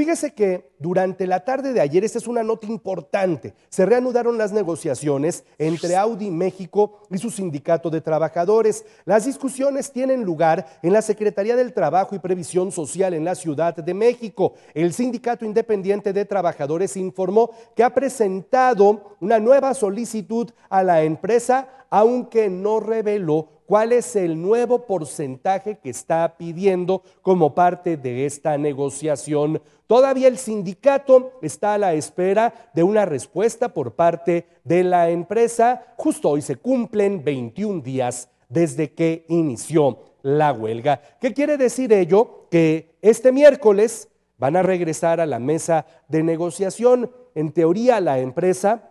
Fíjese que durante la tarde de ayer, esta es una nota importante, se reanudaron las negociaciones entre Audi México y su sindicato de trabajadores. Las discusiones tienen lugar en la Secretaría del Trabajo y Previsión Social en la Ciudad de México. El Sindicato Independiente de Trabajadores informó que ha presentado una nueva solicitud a la empresa, aunque no reveló ¿Cuál es el nuevo porcentaje que está pidiendo como parte de esta negociación? Todavía el sindicato está a la espera de una respuesta por parte de la empresa. Justo hoy se cumplen 21 días desde que inició la huelga. ¿Qué quiere decir ello? Que este miércoles van a regresar a la mesa de negociación. En teoría, la empresa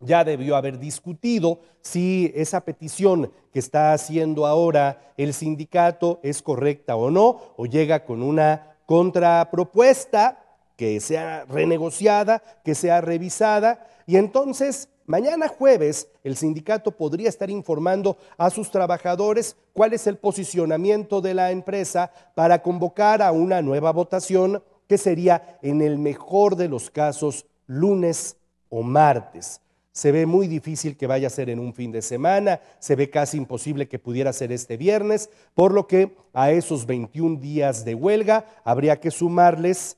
ya debió haber discutido si esa petición que está haciendo ahora el sindicato es correcta o no, o llega con una contrapropuesta que sea renegociada, que sea revisada, y entonces mañana jueves el sindicato podría estar informando a sus trabajadores cuál es el posicionamiento de la empresa para convocar a una nueva votación que sería en el mejor de los casos lunes o martes. Se ve muy difícil que vaya a ser en un fin de semana, se ve casi imposible que pudiera ser este viernes, por lo que a esos 21 días de huelga habría que sumarles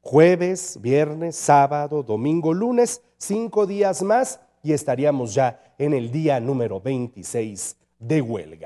jueves, viernes, sábado, domingo, lunes, cinco días más y estaríamos ya en el día número 26 de huelga.